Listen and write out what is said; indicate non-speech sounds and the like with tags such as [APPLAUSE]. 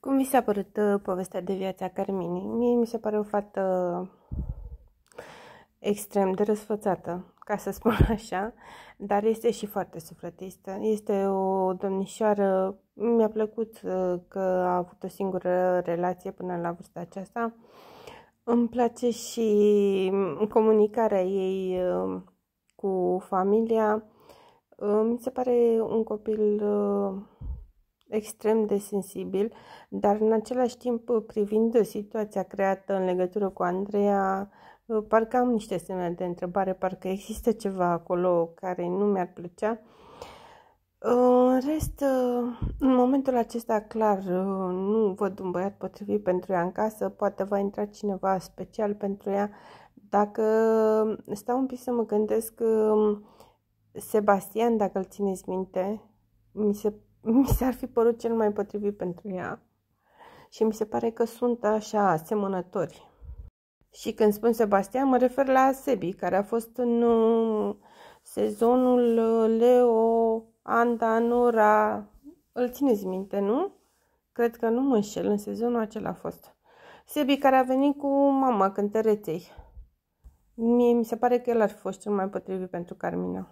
Cum vi s-a părut uh, povestea de viața Carminii? Mie mi se pare o fată uh, extrem de răsfățată, ca să spun [LAUGHS] așa, dar este și foarte sufletistă. Este o domnișoară, mi-a plăcut uh, că a avut o singură relație până la vârsta aceasta. Îmi place și mm, comunicarea ei uh, cu familia. Mi se pare un copil extrem de sensibil, dar în același timp, privind situația creată în legătură cu Andreea, parcă am niște semne de întrebare, parcă există ceva acolo care nu mi-ar plăcea. În rest, în momentul acesta, clar, nu văd un băiat potrivit pentru ea în casă, poate va intra cineva special pentru ea. Dacă stau un pic să mă gândesc, Sebastian, dacă îl țineți minte, mi se mi s-ar fi părut cel mai potrivit pentru ea și mi se pare că sunt așa asemănători. Și când spun Sebastian, mă refer la Sebi, care a fost în uh, sezonul uh, Leo Nora. Îl țineți minte, nu? Cred că nu mă înșel, în sezonul acela a fost. Sebi care a venit cu mama cântăreței. Mie mi se pare că el ar fi fost cel mai potrivit pentru Carmina.